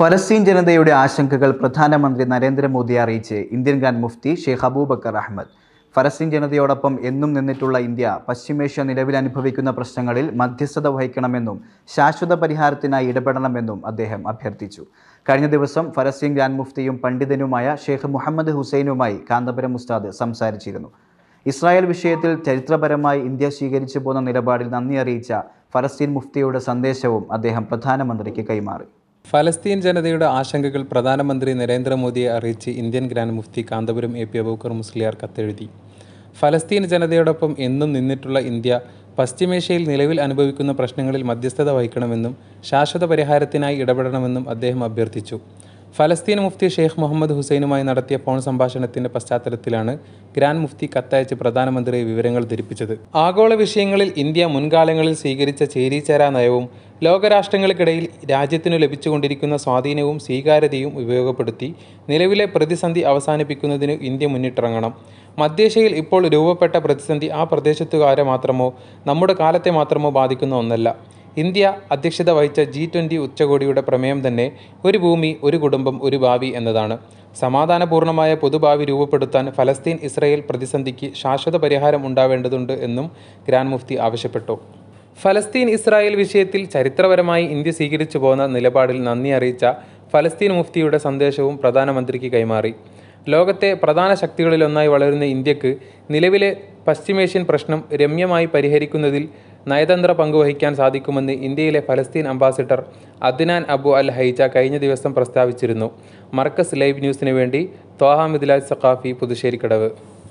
ഫലസ്തീൻ ജനതയുടെ ആശങ്കകൾ പ്രധാനമന്ത്രി നരേന്ദ്രമോദി അറിയിച്ച് ഇന്ത്യൻ ഖാൻ മുഫ്തി ഷെയ്ഖ് അബൂബക്കർ അഹമ്മദ് ഫലസ്തീൻ ജനതയോടൊപ്പം എന്നും നിന്നിട്ടുള്ള ഇന്ത്യ പശ്ചിമേഷ്യ നിലവിൽ അനുഭവിക്കുന്ന പ്രശ്നങ്ങളിൽ മധ്യസ്ഥത വഹിക്കണമെന്നും ശാശ്വത പരിഹാരത്തിനായി ഇടപെടണമെന്നും അദ്ദേഹം അഭ്യർത്ഥിച്ചു കഴിഞ്ഞ ദിവസം ഫലസ്തീൻ ഗ്രാൻ മുഫ്തിയും പണ്ഡിതനുമായ ഷെയ്ഖ് മുഹമ്മദ് ഹുസൈനുമായി കാന്തപുരം ഉസ്താദ് സംസാരിച്ചിരുന്നു ഇസ്രായേൽ വിഷയത്തിൽ ചരിത്രപരമായി ഇന്ത്യ സ്വീകരിച്ചു പോന്ന നിലപാടിൽ നന്ദി അറിയിച്ച ഫലസ്തീൻ മുഫ്തിയുടെ സന്ദേശവും അദ്ദേഹം പ്രധാനമന്ത്രിക്ക് കൈമാറി ഫലസ്തീൻ ജനതയുടെ ആശങ്കകൾ പ്രധാനമന്ത്രി നരേന്ദ്രമോദിയെ അറിയിച്ച് ഇന്ത്യൻ ഗ്രാൻഡ് മുഫ്തി കാന്തപുരം എ പി അബൂക്കർ മുസ്ലിയാർ കത്തെഴുതി ഫലസ്തീൻ ജനതയോടൊപ്പം എന്നും നിന്നിട്ടുള്ള ഇന്ത്യ പശ്ചിമേഷ്യയിൽ നിലവിൽ അനുഭവിക്കുന്ന പ്രശ്നങ്ങളിൽ മധ്യസ്ഥത വഹിക്കണമെന്നും ശാശ്വത പരിഹാരത്തിനായി ഇടപെടണമെന്നും അദ്ദേഹം അഭ്യർത്ഥിച്ചു ഫലസ്തീൻ മുഫ്തി ഷെയ്ഖ് മുഹമ്മദ് ഹുസൈനുമായി നടത്തിയ ഫോൺ സംഭാഷണത്തിന്റെ പശ്ചാത്തലത്തിലാണ് ഗ്രാൻഡ് മുഫ്തി കത്തയച്ച് പ്രധാനമന്ത്രിയെ വിവരങ്ങൾ ധരിപ്പിച്ചത് ആഗോള വിഷയങ്ങളിൽ ഇന്ത്യ മുൻകാലങ്ങളിൽ സ്വീകരിച്ച ചേരിചേര നയവും ലോകരാഷ്ട്രങ്ങൾക്കിടയിൽ രാജ്യത്തിനു ലഭിച്ചുകൊണ്ടിരിക്കുന്ന സ്വാധീനവും സ്വീകാര്യതയും ഉപയോഗപ്പെടുത്തി നിലവിലെ പ്രതിസന്ധി അവസാനിപ്പിക്കുന്നതിന് ഇന്ത്യ മുന്നിട്ടിറങ്ങണം മധ്യേഷ്യയിൽ ഇപ്പോൾ രൂപപ്പെട്ട പ്രതിസന്ധി ആ പ്രദേശത്തുകാരെ മാത്രമോ നമ്മുടെ കാലത്തെ മാത്രമോ ബാധിക്കുന്ന ഒന്നല്ല ഇന്ത്യ അധ്യക്ഷത വഹിച്ച ജി ട്വൻ്റി ഉച്ചകോടിയുടെ പ്രമേയം തന്നെ ഒരു ഭൂമി ഒരു കുടുംബം ഒരു ഭാവി എന്നതാണ് സമാധാനപൂർണമായ പൊതുഭാവി രൂപപ്പെടുത്താൻ ഫലസ്തീൻ ഇസ്രയേൽ പ്രതിസന്ധിക്ക് ശാശ്വത പരിഹാരം ഉണ്ടാവേണ്ടതുണ്ട് എന്നും ഗ്രാൻഡ് മുഫ്തി ആവശ്യപ്പെട്ടു ഫലസ്തീൻ ഇസ്രായേൽ വിഷയത്തിൽ ചരിത്രപരമായി ഇന്ത്യ സ്വീകരിച്ചു പോകുന്ന നിലപാടിൽ നന്ദി അറിയിച്ച ഫലസ്തീൻ മുഫ്തിയുടെ സന്ദേശവും പ്രധാനമന്ത്രിക്ക് കൈമാറി ലോകത്തെ പ്രധാന ശക്തികളിലൊന്നായി വളരുന്ന ഇന്ത്യക്ക് നിലവിലെ പശ്ചിമേഷ്യൻ പ്രശ്നം രമ്യമായി പരിഹരിക്കുന്നതിൽ നയതന്ത്ര പങ്കുവഹിക്കാൻ സാധിക്കുമെന്ന് ഇന്ത്യയിലെ ഫലസ്തീൻ ambassador Adnan Abu Al Haija കഴിഞ്ഞ ദിവസം പ്രസ്താവിച്ചിരുന്നു മർക്കസ് ലൈവ് ന്യൂസിനു വേണ്ടി ത്വാഹാമിദ്ലാൽ സഖാഫി പുതുശ്ശേരിക്കടവ്